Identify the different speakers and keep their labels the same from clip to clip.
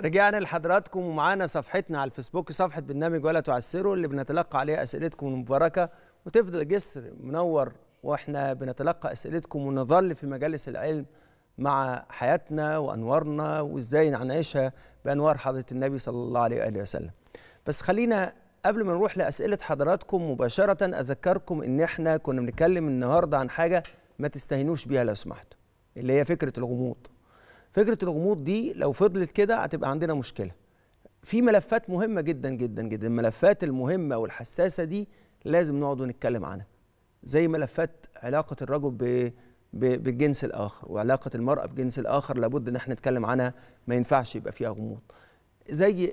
Speaker 1: رجعنا لحضراتكم ومعانا صفحتنا على الفيسبوك صفحة برنامج ولا تعسروا اللي بنتلقى عليها أسئلتكم المباركة وتفضل جسر منور وإحنا بنتلقى أسئلتكم ونظل في مجالس العلم مع حياتنا وأنوارنا وإزاي نعيشها بأنوار حضرة النبي صلى الله عليه وآله وسلم بس خلينا قبل ما نروح لأسئلة حضراتكم مباشرة أذكركم إن إحنا كنا بنتكلم النهاردة عن حاجة ما تستهينوش بيها لو سمحتوا اللي هي فكرة الغموض فكره الغموض دي لو فضلت كده هتبقى عندنا مشكله في ملفات مهمه جدا جدا جدا الملفات المهمه والحساسه دي لازم نقعد نتكلم عنها زي ملفات علاقه الرجل ب بالجنس الاخر وعلاقه المراه بجنس الاخر لابد ان احنا نتكلم عنها ما ينفعش يبقى فيها غموض زي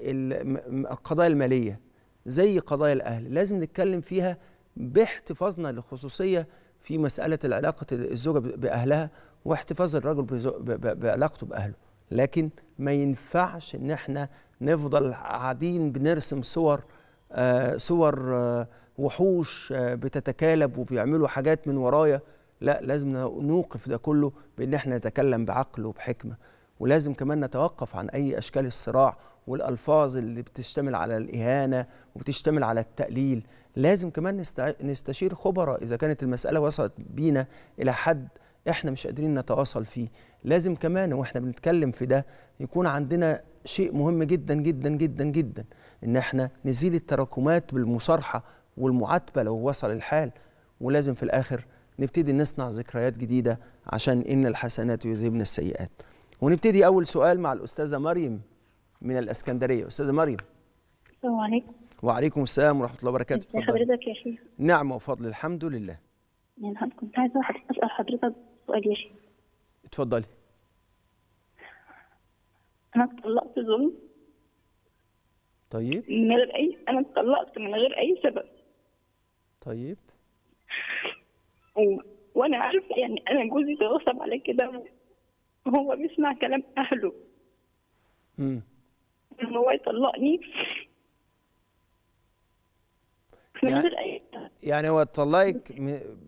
Speaker 1: القضايا الماليه زي قضايا الاهل لازم نتكلم فيها باحتفاظنا للخصوصيه في مساله علاقه الزوجه باهلها واحتفاظ الرجل بعلاقته باهله لكن ما ينفعش ان احنا نفضل قاعدين بنرسم صور آه صور آه وحوش آه بتتكالب وبيعملوا حاجات من ورايا لا لازم نوقف ده كله بان احنا نتكلم بعقل وبحكمه ولازم كمان نتوقف عن اي اشكال الصراع والالفاظ اللي بتشتمل على الاهانه وبتشتمل على التقليل لازم كمان نستشير خبراء اذا كانت المساله وصلت بينا الى حد احنا مش قادرين نتواصل فيه لازم كمان واحنا بنتكلم في ده يكون عندنا شيء مهم جدا جدا جدا جدا ان احنا نزيل التراكمات بالمصارحه والمعاتبه لو وصل الحال ولازم في الاخر نبتدي نصنع ذكريات جديده عشان ان الحسنات يذهبن السيئات ونبتدي اول سؤال مع الاستاذه مريم من الاسكندريه استاذه مريم السلام عليكم وعليكم السلام ورحمه الله وبركاته ازي
Speaker 2: حضرتك يا شيخ
Speaker 1: نعم وفضل الحمد لله
Speaker 2: يعني كنت عايزه اسال حضرتك سؤال يا شيخ اتفضلي انا اتطلقت ظلم
Speaker 1: طيب من غير
Speaker 2: اي انا اتطلقت من غير اي سبب طيب و... وانا عارفه يعني انا جوزي اتغصب على كده وهو بيسمع كلام اهله امم هو يطلقني من يعني غير اي
Speaker 1: يعني هو طلقك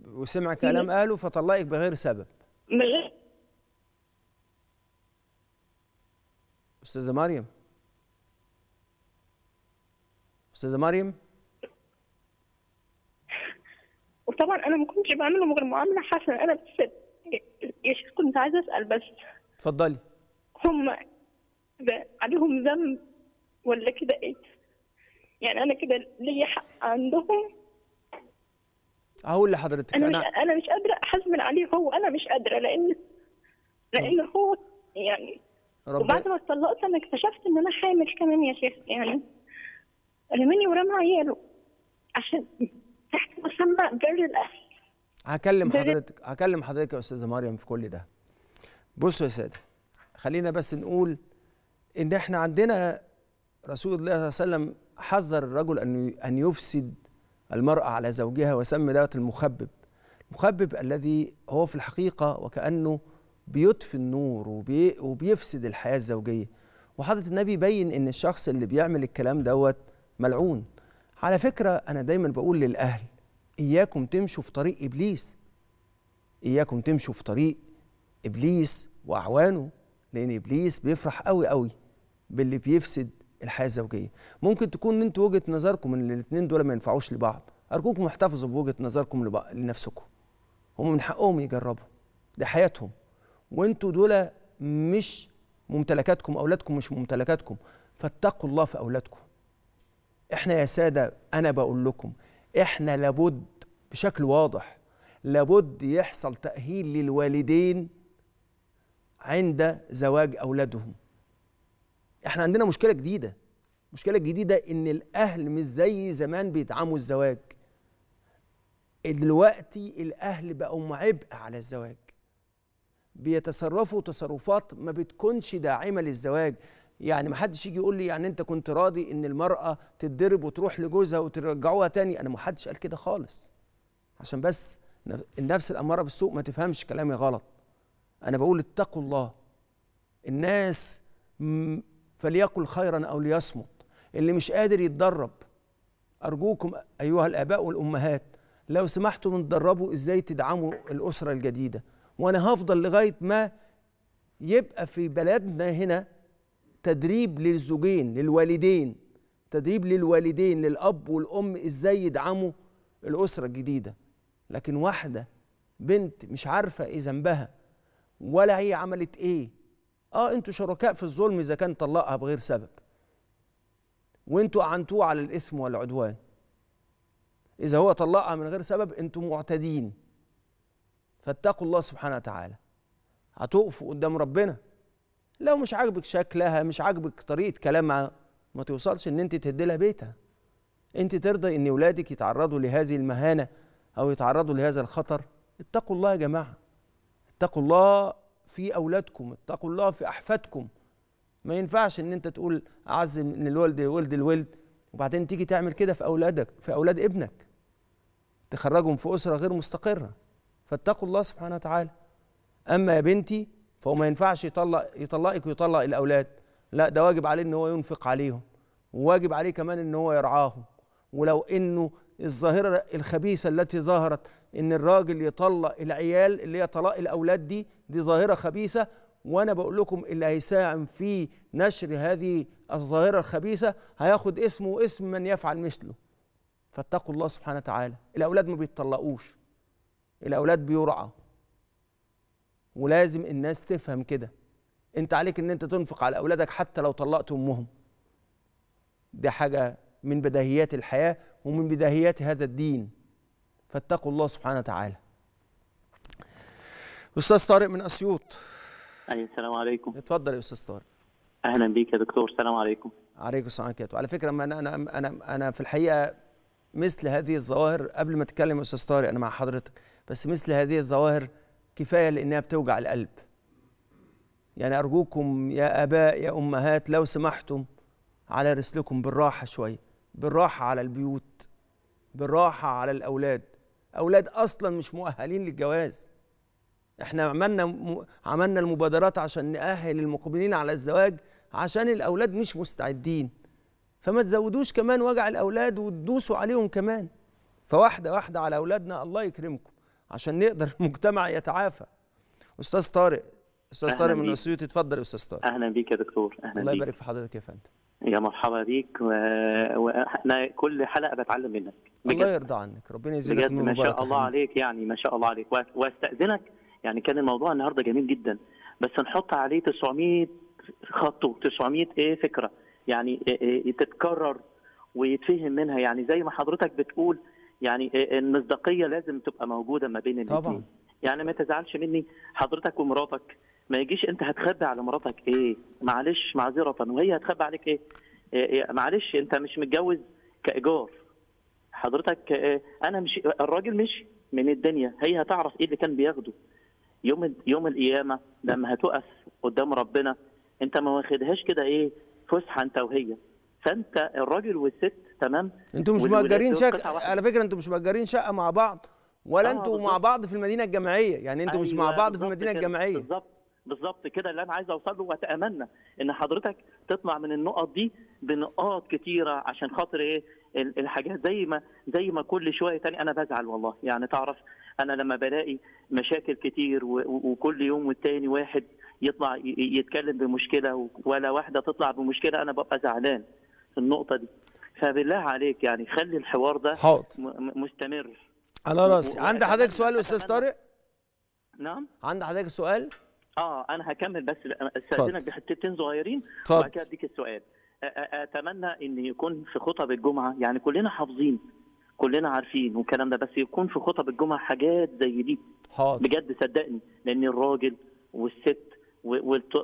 Speaker 1: وسمع كلام اهله فطلقك بغير سبب استاذه مريم استاذه مريم وطبعا انا ما كنتش بعمله غير معامله حسنه انا بس
Speaker 2: يا شيخ كنت عايزه اسال بس اتفضلي هم عليهم ذنب ولا كده ايه يعني انا كده ليا حق عندهم
Speaker 1: هقول لحضرتك انا مش
Speaker 2: انا مش قادره احاسب عليه هو انا مش قادره لان لان هو يعني رب... وبعد ما اتطلقت انا اكتشفت ان انا حامل كمان يا شيخ يعني رماني ورمى عياله عشان تحت مسمى بر الاهل
Speaker 1: هكلم حضرتك هكلم حضرتك يا استاذه مريم في كل ده بصوا يا ساده خلينا بس نقول ان احنا عندنا رسول الله صلى الله عليه وسلم حذر الرجل ان ان يفسد المرأة على زوجها وسمى دوت المخبب المخبب الذي هو في الحقيقة وكأنه بيطفي النور وبي وبيفسد الحياة الزوجية وحضرة النبي بين إن الشخص اللي بيعمل الكلام دوت ملعون على فكرة أنا دايما بقول للأهل إياكم تمشوا في طريق إبليس إياكم تمشوا في طريق إبليس وأعوانه لأن إبليس بيفرح قوي قوي باللي بيفسد الحياه الزوجيه ممكن تكون انتوا وجهه نظركم ان الاثنين دول ما ينفعوش لبعض ارجوكم احتفظوا بوجهه نظركم لبعض لنفسكم هم من حقهم يجربوا دي حياتهم وانتوا دول مش ممتلكاتكم اولادكم مش ممتلكاتكم فاتقوا الله في اولادكم احنا يا ساده انا بقول لكم احنا لابد بشكل واضح لابد يحصل تاهيل للوالدين عند زواج اولادهم احنا عندنا مشكله جديده المشكله الجديده ان الاهل مش زي زمان بيدعموا الزواج دلوقتي الاهل بقوا عبء على الزواج بيتصرفوا تصرفات ما بتكونش داعمه للزواج يعني ما حدش يجي يقول لي يعني انت كنت راضي ان المراه تتضرب وتروح لجوزها وترجعوها تاني انا ما حدش قال كده خالص عشان بس النفس الاماره بالسوء ما تفهمش كلامي غلط انا بقول اتقوا الله الناس فليقل خيرا او ليصمت اللي مش قادر يتدرب ارجوكم ايها الاباء والامهات لو سمحتم تدربوا ازاي تدعموا الاسره الجديده وانا هفضل لغايه ما يبقى في بلدنا هنا تدريب للزوجين للوالدين تدريب للوالدين للاب والام ازاي يدعموا الاسره الجديده لكن واحده بنت مش عارفه ايه ذنبها ولا هي عملت ايه اه انتوا شركاء في الظلم اذا كان طلقها بغير سبب وانتوا اعنتوه على الاثم والعدوان اذا هو طلقها من غير سبب انتوا معتدين فاتقوا الله سبحانه وتعالى هتقفوا قدام ربنا لو مش عاجبك شكلها مش عاجبك طريقه كلامها ما توصلش ان انت تهدي لها بيتها انت ترضى ان ولادك يتعرضوا لهذه المهانه او يتعرضوا لهذا الخطر اتقوا الله يا جماعه اتقوا الله في اولادكم اتقوا الله في احفادكم ما ينفعش ان انت تقول اعز من الولد ولد الولد وبعدين تيجي تعمل كده في اولادك في اولاد ابنك تخرجهم في اسره غير مستقره فاتقوا الله سبحانه وتعالى اما يا بنتي فهو ما ينفعش يطلق يطلقك ويطلق الاولاد لا ده واجب عليه ان هو ينفق عليهم وواجب عليه كمان ان هو يرعاهم ولو انه الظاهره الخبيثه التي ظهرت ان الراجل يطلق العيال اللي هي طلاق الاولاد دي دي ظاهره خبيثه وانا بقول لكم اللي هيساهم في نشر هذه الظاهره الخبيثه هياخد اسمه واسم من يفعل مثله فاتقوا الله سبحانه وتعالى الاولاد ما بيتطلقوش الاولاد بيرعى ولازم الناس تفهم كده انت عليك ان انت تنفق على اولادك حتى لو طلقت امهم دي حاجه من بدهيات الحياه ومن بدهيات هذا الدين فاتقوا الله سبحانه وتعالى استاذ طارق من اسيوط
Speaker 3: ايوه السلام عليكم
Speaker 1: اتفضل يا استاذ طارق
Speaker 3: اهلا بيك يا دكتور السلام عليكم
Speaker 1: عليكم السلام عليكم على فكره انا انا انا انا في الحقيقه مثل هذه الظواهر قبل ما تتكلم يا استاذ طارق انا مع حضرتك بس مثل هذه الظواهر كفايه لانها بتوجع القلب يعني ارجوكم يا اباء يا امهات لو سمحتم على رسلكم بالراحه شويه بالراحه على البيوت بالراحه على الاولاد اولاد اصلا مش مؤهلين للجواز احنا عملنا عملنا المبادرات عشان نأهل المقبلين على الزواج عشان الاولاد مش مستعدين فما تزودوش كمان وجع الاولاد وتدوسوا عليهم كمان فواحده واحده على اولادنا الله يكرمكم عشان نقدر المجتمع يتعافى استاذ طارق استاذ طارق من اسيوط اتفضل يا استاذ طارق اهلا بيك يا دكتور اهلا الله يبارك في حضرتك يا فندم
Speaker 3: يا مرحبا بيك وانا كل حلقه بتعلم منك بجد. الله يرضى
Speaker 1: عنك ربنا يزيدك من ما شاء الله
Speaker 3: عليك يعني ما شاء الله عليك واستاذنك يعني كان الموضوع النهارده جميل جدا بس نحط عليه 900 خط و900 ايه فكره يعني إيه،, إيه تتكرر ويتفهم منها يعني زي ما حضرتك بتقول يعني المصداقيه إيه، لازم تبقى موجوده ما بين الاثنين يعني ما تزعلش مني حضرتك ومراتك ما يجيش انت هتخبي على مراتك ايه معلش معذره وهي هتخبي عليك ايه؟, إيه،, ايه؟, معلش انت مش متجوز كايجار حضرتك إيه، انا مش الراجل مشي من الدنيا هي هتعرف ايه اللي كان بياخده يوم يوم القيامه لما هتقف قدام ربنا انت ما واخدهاش كده ايه فسحه انت وهي فانت الراجل والست تمام انتوا مش مأجرين شقه
Speaker 1: على فكره انتوا مش مأجرين شقه مع بعض
Speaker 3: ولا آه، انتوا مع
Speaker 1: بعض في المدينه الجامعيه يعني انتوا مش مع أيوة، بعض في المدينه الجامعيه بالظبط
Speaker 3: بالظبط كده اللي انا عايز اوصل له واتامنى ان حضرتك تطلع من النقط دي بنقاط كتيره عشان خاطر ايه الحاجات زي ما زي ما كل شويه تاني انا بزعل والله يعني تعرف انا لما بلاقي مشاكل كتير وكل يوم والتاني واحد يطلع يتكلم بمشكله ولا واحده تطلع بمشكله انا ببقى زعلان في النقطه دي فبالله عليك يعني خلي الحوار ده حاضر مستمر انا راسي عند حضرتك
Speaker 1: سؤال استاذ طارق نعم عند حضرتك سؤال
Speaker 3: اه انا هكمل بس استاذنك بحتتين صغيرين وبعد كده اديك السؤال اتمنى ان يكون في خطب الجمعه يعني كلنا حافظين كلنا عارفين والكلام ده بس يكون في خطب الجمعه حاجات زي دي حاضر. بجد صدقني لان الراجل والست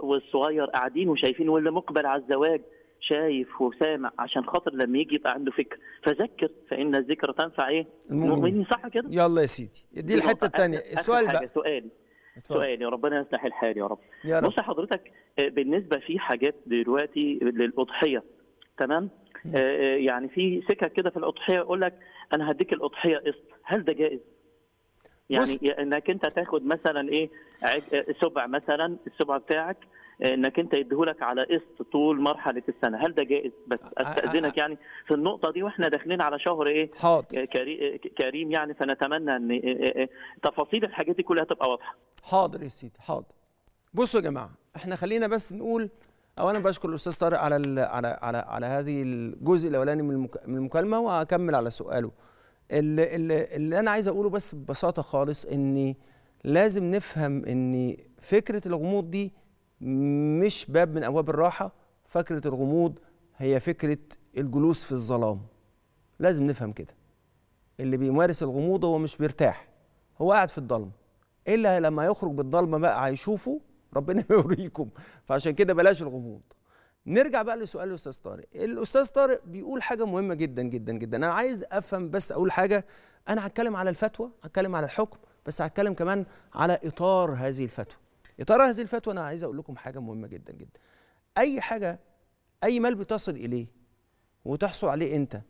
Speaker 3: والصغير قاعدين وشايفين واللي مقبل على الزواج شايف وسامع عشان خاطر لما يجي يبقى عنده فكر فذكر فان الذكر تنفع ايه المؤمنين
Speaker 1: صح كده يلا يا سيدي دي الحته
Speaker 3: الثانيه السؤال بقى سؤال سؤال يا يعني ربنا يصلح الحال يا رب, يا رب. بص حضرتك آه، بالنسبه في حاجات دلوقتي للاضحيه تمام آه، آه، يعني في سكك كده في الاضحيه يقول لك انا هديك الاضحيه قسط هل ده جائز؟ يعني انك انت تاخد مثلا ايه سبع مثلا السبع بتاعك انك انت يديهولك على قسط طول مرحله السنه هل ده جائز بس استاذنك يعني في النقطه دي واحنا داخلين على شهر ايه حاضر كريم يعني فنتمنى ان تفاصيل الحاجات دي كلها تبقى واضحه
Speaker 1: حاضر يا سيدي حاضر بصوا يا جماعه احنا خلينا بس نقول اولا بشكر الاستاذ طارق على على على على هذه الجزء الاولاني من المكالمه وهكمل على سؤاله اللي, اللي انا عايز اقوله بس ببساطه خالص ان لازم نفهم ان فكره الغموض دي مش باب من ابواب الراحه فكره الغموض هي فكره الجلوس في الظلام لازم نفهم كده اللي بيمارس الغموض هو مش بيرتاح هو قاعد في الضلمه الا لما يخرج بالضلمه بقى هيشوفه ربنا يوريكم فعشان كده بلاش الغموض نرجع بقى لسؤال الاستاذ طارق الاستاذ طارق بيقول حاجه مهمه جدا جدا جدا انا عايز افهم بس اقول حاجه انا هتكلم على الفتوى هتكلم على الحكم بس هتكلم كمان على اطار هذه الفتوى اطار هذه الفتوى انا عايز اقول لكم حاجه مهمه جدا جدا اي حاجه اي مال بتصل اليه وتحصل عليه انت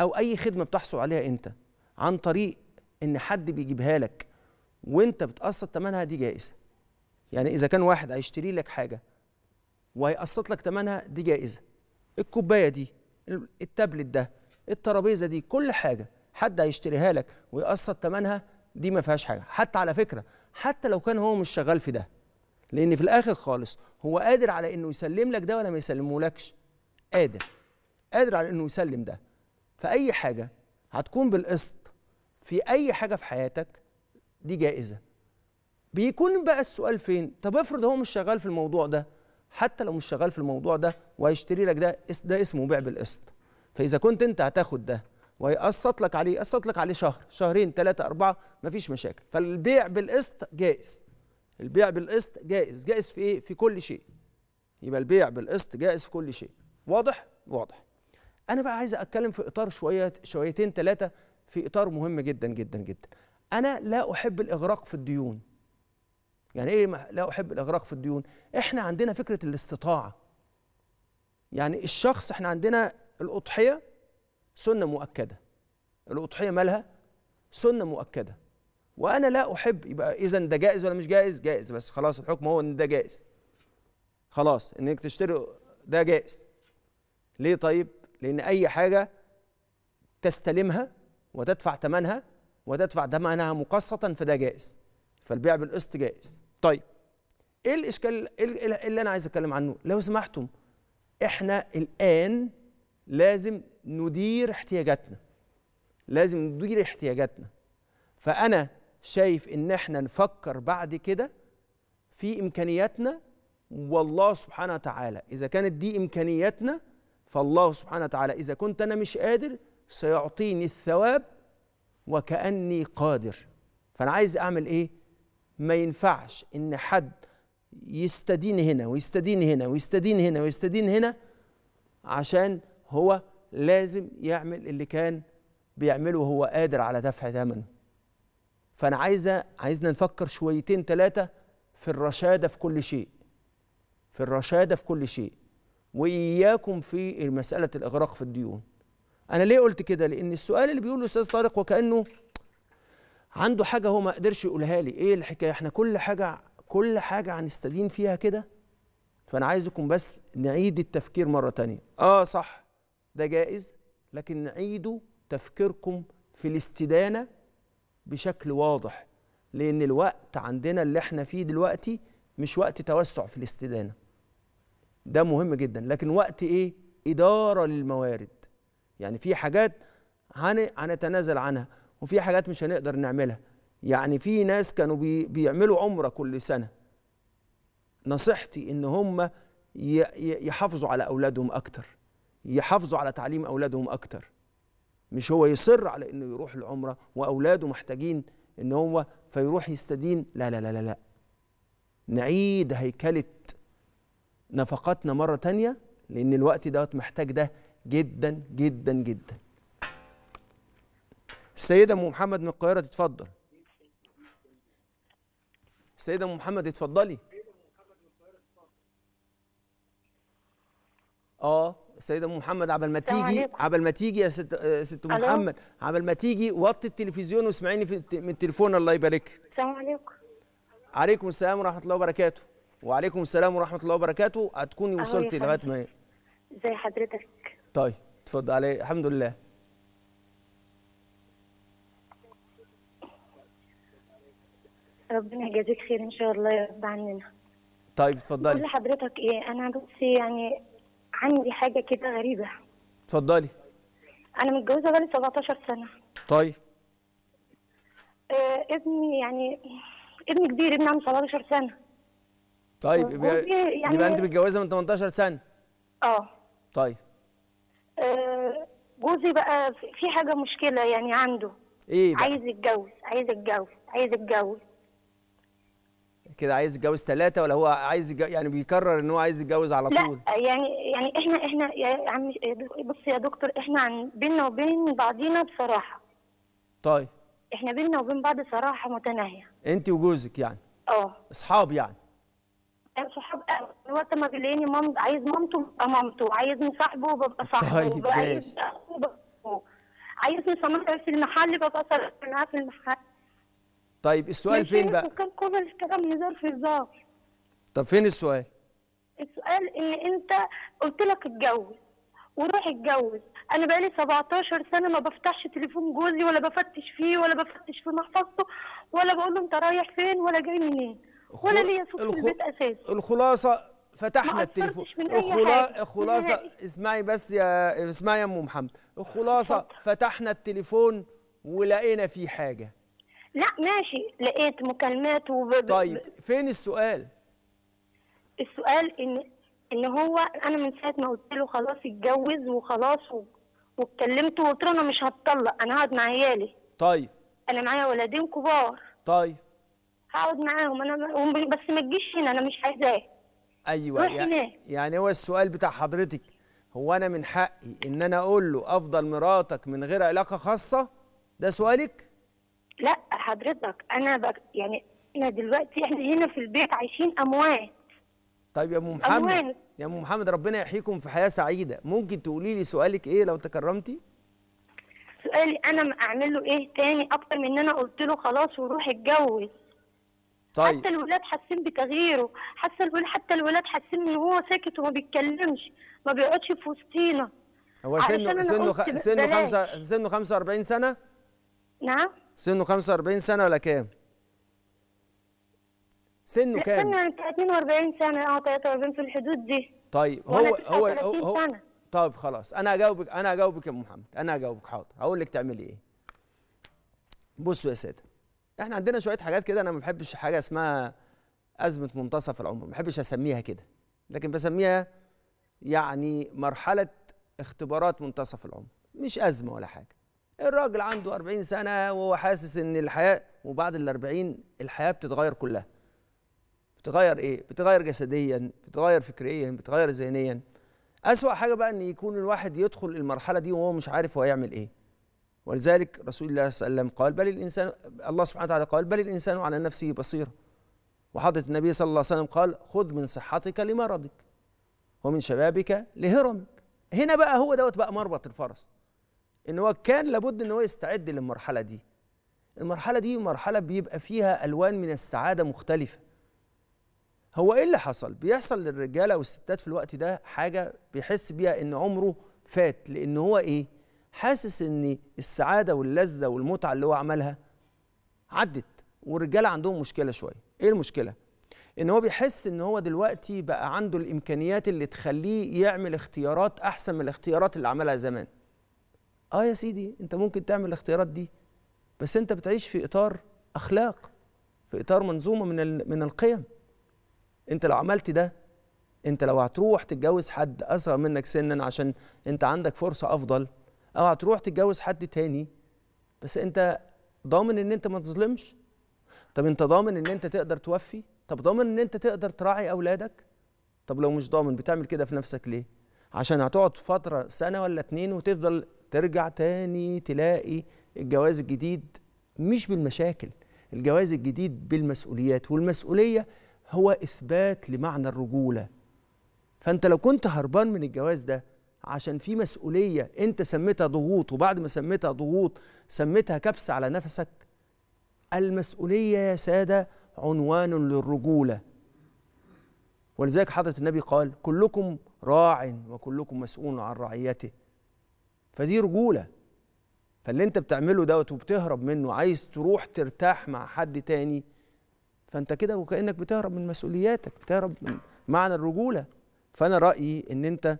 Speaker 1: او اي خدمه بتحصل عليها انت عن طريق ان حد بيجيبها لك وانت بتقسط ثمنها دي جائزه يعني اذا كان واحد هيشتري لك حاجه وهيقسط لك ثمنها دي جائزه الكوبايه دي التابلت ده الترابيزه دي كل حاجه حد هيشتريها لك ويقسط ثمنها دي ما فيهاش حاجه حتى على فكره حتى لو كان هو مش شغال في ده لان في الاخر خالص هو قادر على انه يسلم لك ده ولا ما يسلمهولكش قادر قادر على انه يسلم ده فاي حاجه هتكون بالقسط في اي حاجه في حياتك دي جائزه بيكون بقى السؤال فين طب افرض هو مش شغال في الموضوع ده حتى لو مش شغال في الموضوع ده وهيشتري لك ده ده اسمه بيع بالقسط فاذا كنت انت هتاخد ده ويقسط لك عليه يقسط لك عليه شهر شهرين ثلاثة أربعة مفيش مشاكل فالبيع بالقسط جائز البيع بالقسط جائز جائز في إيه؟ في كل شيء يبقى البيع بالقسط جائز في كل شيء واضح؟ واضح أنا بقى عايز أتكلم في إطار شوية شويتين ثلاثة في إطار مهم جدا جدا جدا انا لا احب الاغراق في الديون يعني ايه لا احب الاغراق في الديون احنا عندنا فكره الاستطاعه يعني الشخص احنا عندنا الاضحيه سنه مؤكده الاضحيه مالها سنه مؤكده وانا لا احب يبقى اذا ده جائز ولا مش جائز جائز بس خلاص الحكم هو ان ده جائز خلاص انك تشتري ده جائز ليه طيب لان اي حاجه تستلمها وتدفع ثمنها وتدفع ثمنها مقسطا فده جائز فالبيع بالقسط جائز طيب ايه الاشكال إيه إيه إيه اللي انا عايز اتكلم عنه لو سمحتم احنا الان لازم ندير احتياجاتنا لازم ندير احتياجاتنا فانا شايف ان احنا نفكر بعد كده في امكانياتنا والله سبحانه وتعالى اذا كانت دي امكانياتنا فالله سبحانه وتعالى اذا كنت انا مش قادر سيعطيني الثواب وكأني قادر فأنا عايز أعمل إيه؟ ما ينفعش إن حد يستدين هنا ويستدين هنا ويستدين هنا ويستدين هنا عشان هو لازم يعمل اللي كان بيعمله وهو قادر على دفع ثمنه فأنا عايزة عايزنا نفكر شويتين ثلاثة في الرشادة في كل شيء في الرشادة في كل شيء وإياكم في مسألة الإغراق في الديون انا ليه قلت كده لان السؤال اللي بيقوله الاستاذ طارق وكانه عنده حاجه هو ما قدرش يقولها لي ايه الحكايه احنا كل حاجه كل حاجه هنستدين فيها كده فانا عايزكم بس نعيد التفكير مره تانية اه صح ده جائز لكن نعيدوا تفكيركم في الاستدانه بشكل واضح لان الوقت عندنا اللي احنا فيه دلوقتي مش وقت توسع في الاستدانه ده مهم جدا لكن وقت ايه اداره للموارد يعني في حاجات هنتنازل عنها وفي حاجات مش هنقدر نعملها يعني في ناس كانوا بي بيعملوا عمره كل سنه نصيحتي ان هم يحافظوا على اولادهم اكتر يحافظوا على تعليم اولادهم اكتر مش هو يصر على انه يروح العمره واولاده محتاجين ان هو فيروح يستدين لا لا لا لا, لا. نعيد هيكله نفقاتنا مره تانية لان الوقت دوت محتاج ده جدا جدا جدا السيدة أم محمد من القاهرة تتفضل السيدة أم محمد اتفضلي اه السيدة أم محمد عبل ما تيجي عبل ما تيجي يا ست آه، ست أم محمد عبل ما تيجي وطي التلفزيون واسمعيني من التليفون الله يبارك
Speaker 2: السلام عليكم
Speaker 1: عليكم السلام ورحمة الله وبركاته وعليكم السلام ورحمة الله وبركاته هتكوني وصلتي لغاية ما ازي
Speaker 2: إيه؟ حضرتك
Speaker 1: طيب اتفضل عليه الحمد لله
Speaker 2: ربنا يجازيك خير ان شاء الله يا رب عننا
Speaker 1: طيب اتفضلي بقول
Speaker 2: لحضرتك ايه انا بس يعني عندي حاجه كده غريبه اتفضلي انا متجوزه بقالي 17 سنه طيب آه ابني يعني ابني كبير ابني عنده 17 سنه
Speaker 1: طيب يبقى يعني... انت متجوزه من 18 سنه اه طيب
Speaker 2: آه، جوزي بقى في حاجه مشكله يعني عنده ايه بقى؟ عايز يتجوز عايز يتجوز عايز يتجوز
Speaker 1: كده عايز يتجوز ثلاثة ولا هو عايز يعني بيكرر ان هو عايز يتجوز على طول؟
Speaker 2: لا يعني يعني احنا احنا يا عم بص يا دكتور احنا عن بينا وبين بعضينا بصراحة. طيب. احنا بينا وبين بعض صراحة متناهية.
Speaker 1: انت وجوزك يعني؟ اه. اصحاب يعني؟
Speaker 2: آه، صحاب الوقت ما بيلاقيني مام... عايز مامته ببقى مامته عايزني صاحبه ببقى صاحبه طيب عايز عايزني صنايعي في المحل ببقى صنايعي في المحل
Speaker 1: طيب السؤال فين بقى؟
Speaker 2: كان كل الكلام من في هزار
Speaker 1: طب فين السؤال؟
Speaker 2: السؤال ان انت قلت لك اتجوز وروح اتجوز انا بقالي 17 سنه ما بفتحش تليفون جوزي ولا بفتش فيه ولا بفتش في محفظته ولا بقول له انت رايح فين ولا جاي منين ولا ليا صوت الخ... في البيت اساسا
Speaker 1: الخلاصه فتحنا التليفون خلاصه اسمعي بس يا اسمعي يا ام محمد الخلاصه فتحنا التليفون ولقينا فيه حاجه
Speaker 2: لا ماشي لقيت مكالمات
Speaker 1: وب... طيب فين السؤال
Speaker 2: السؤال ان ان هو انا من ساعه ما قلت له خلاص اتجوز وخلاص و... واتكلمت وقلت له انا مش هتطلق انا هقعد مع عيالي طيب انا معايا ولدين كبار طيب هقعد معاهم انا بس ما تجيش هنا انا مش عايزاه
Speaker 1: ايوه يعني, يعني هو السؤال بتاع حضرتك هو انا من حقي ان انا اقول له افضل مراتك من غير علاقه خاصه ده سؤالك
Speaker 2: لا حضرتك انا بك يعني احنا دلوقتي احنا هنا في البيت عايشين اموات
Speaker 1: طيب يا ام محمد أموات. يا ام محمد ربنا يحييكم في حياه سعيده ممكن تقولي لي سؤالك ايه لو تكرمتي
Speaker 2: سؤالي انا اعمل له ايه تاني اكتر من ان انا قلت له خلاص وروح اتجوز طيب. حتى الولاد حاسين
Speaker 1: بتغييره حتى الولاد حتى الولاد حاسين ان هو ساكت وما بيتكلمش ما بيقعدش في وسطينا
Speaker 2: هو سنه سنه خ... سنه 5
Speaker 1: سنه 45 سنه نعم سنه 45 سنه ولا كام سنه كام
Speaker 2: سنه 42 سنه اه 43 في الحدود دي
Speaker 1: طيب هو هو هو, هو طيب خلاص انا هجاوبك انا هجاوبك يا محمد انا هجاوبك حاضر هقول لك تعملي ايه بصوا يا ساده احنا عندنا شويه حاجات كده انا ما بحبش حاجه اسمها ازمه منتصف العمر ما بحبش اسميها كده لكن بسميها يعني مرحله اختبارات منتصف العمر مش ازمه ولا حاجه الراجل عنده 40 سنه وهو حاسس ان الحياه وبعد ال 40 الحياه بتتغير كلها بتغير ايه بتغير جسديا بتغير فكريا بتغير ذهنيا اسوا حاجه بقى ان يكون الواحد يدخل المرحله دي وهو مش عارف هو هيعمل ايه ولذلك رسول الله صلى الله عليه وسلم قال بل الإنسان الله سبحانه وتعالى قال بل الإنسان على نفسه بصير وحضرة النبي صلى الله عليه وسلم قال خذ من صحتك لمرضك ومن شبابك لهرمك هنا بقى هو دوت بقى مربط الفرس ان هو كان لابد ان هو يستعد للمرحله دي المرحله دي مرحله بيبقى فيها الوان من السعاده مختلفه هو ايه اللي حصل بيحصل للرجاله والستات في الوقت ده حاجه بيحس بيها ان عمره فات لان هو ايه حاسس ان السعاده واللذه والمتعه اللي هو عملها عدت والرجاله عندهم مشكله شويه ايه المشكله ان هو بيحس ان هو دلوقتي بقى عنده الامكانيات اللي تخليه يعمل اختيارات احسن من الاختيارات اللي عملها زمان اه يا سيدي انت ممكن تعمل الاختيارات دي بس انت بتعيش في اطار اخلاق في اطار منظومه من من القيم انت لو عملت ده انت لو هتروح تتجوز حد اصغر منك سنا عشان انت عندك فرصه افضل او هتروح تتجوز حد تاني بس انت ضامن ان انت ما تظلمش طب انت ضامن ان انت تقدر توفي طب ضامن ان انت تقدر تراعي اولادك طب لو مش ضامن بتعمل كده في نفسك ليه عشان هتقعد فتره سنه ولا اتنين وتفضل ترجع تاني تلاقي الجواز الجديد مش بالمشاكل الجواز الجديد بالمسؤوليات والمسؤوليه هو اثبات لمعنى الرجوله فانت لو كنت هربان من الجواز ده عشان في مسؤوليه انت سميتها ضغوط وبعد ما سميتها ضغوط سميتها كبس على نفسك المسؤوليه يا ساده عنوان للرجوله ولذلك حضره النبي قال كلكم راع وكلكم مسؤول عن رعيته فدي رجوله فاللي انت بتعمله دوت وبتهرب منه عايز تروح ترتاح مع حد تاني فانت كده وكانك بتهرب من مسؤولياتك بتهرب من معنى الرجوله فانا رايي ان انت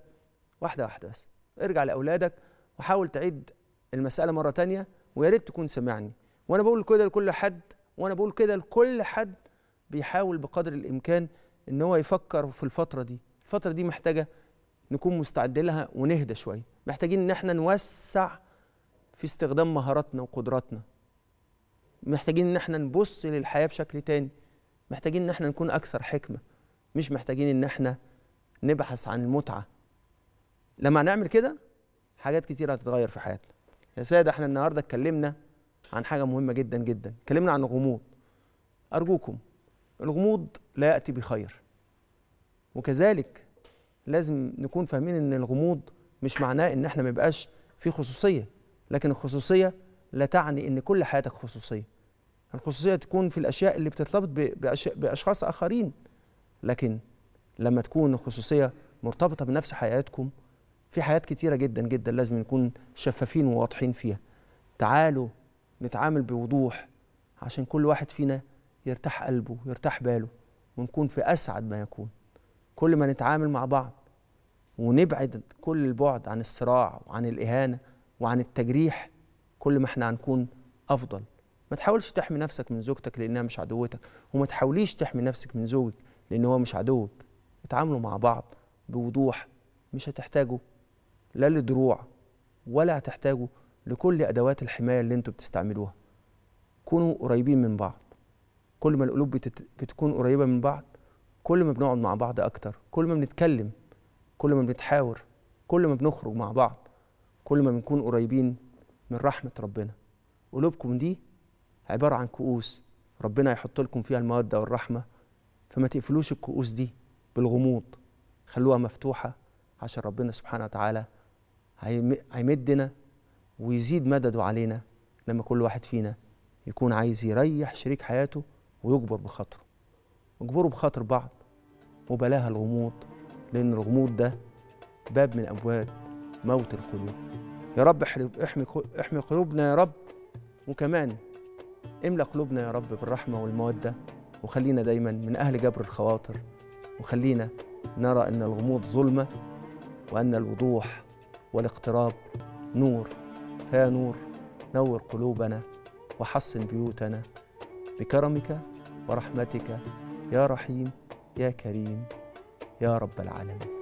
Speaker 1: واحده واحده بس ارجع لاولادك وحاول تعيد المساله مره تانية ويا ريت تكون سمعني وانا بقول كده لكل حد وانا بقول كده لكل حد بيحاول بقدر الامكان ان هو يفكر في الفتره دي الفتره دي محتاجه نكون مستعدين لها ونهدى شويه محتاجين ان احنا نوسع في استخدام مهاراتنا وقدراتنا محتاجين ان احنا نبص للحياه بشكل تاني محتاجين ان احنا نكون اكثر حكمه مش محتاجين ان احنا نبحث عن المتعه لما هنعمل كده حاجات كتير هتتغير في حياتنا يا ساده احنا النهارده اتكلمنا عن حاجه مهمه جدا جدا اتكلمنا عن الغموض ارجوكم الغموض لا ياتي بخير وكذلك لازم نكون فاهمين ان الغموض مش معناه ان احنا ما يبقاش في خصوصيه لكن الخصوصيه لا تعني ان كل حياتك خصوصيه الخصوصيه تكون في الاشياء اللي بترتبط باشخاص اخرين لكن لما تكون الخصوصيه مرتبطه بنفس حياتكم في حاجات كتيره جدا جدا لازم نكون شفافين وواضحين فيها تعالوا نتعامل بوضوح عشان كل واحد فينا يرتاح قلبه يرتاح باله ونكون في اسعد ما يكون كل ما نتعامل مع بعض ونبعد كل البعد عن الصراع وعن الاهانه وعن التجريح كل ما احنا هنكون افضل ما تحاولش تحمي نفسك من زوجتك لانها مش عدوتك وما تحاوليش تحمي نفسك من زوجك لان هو مش عدوك اتعاملوا مع بعض بوضوح مش هتحتاجوا لا لدروع ولا هتحتاجوا لكل أدوات الحماية اللي أنتوا بتستعملوها كونوا قريبين من بعض كل ما القلوب بتت... بتكون قريبة من بعض كل ما بنقعد مع بعض أكتر كل ما بنتكلم كل ما بنتحاور كل ما بنخرج مع بعض كل ما بنكون قريبين من رحمة ربنا قلوبكم دي عبارة عن كؤوس ربنا يحط لكم فيها المودة والرحمة فما تقفلوش الكؤوس دي بالغموض خلوها مفتوحة عشان ربنا سبحانه وتعالى هيمدنا ويزيد مدده علينا لما كل واحد فينا يكون عايز يريح شريك حياته ويجبر بخاطره اجبروا بخاطر بعض وبلاها الغموض لأن الغموض ده باب من أبواب موت القلوب يا رب احمي احمي قلوبنا يا رب وكمان املا قلوبنا يا رب بالرحمة والمودة وخلينا دايما من أهل جبر الخواطر وخلينا نرى أن الغموض ظلمة وأن الوضوح والاقتراب نور فيا نور نور قلوبنا وحصن بيوتنا بكرمك ورحمتك يا رحيم يا كريم يا رب العالمين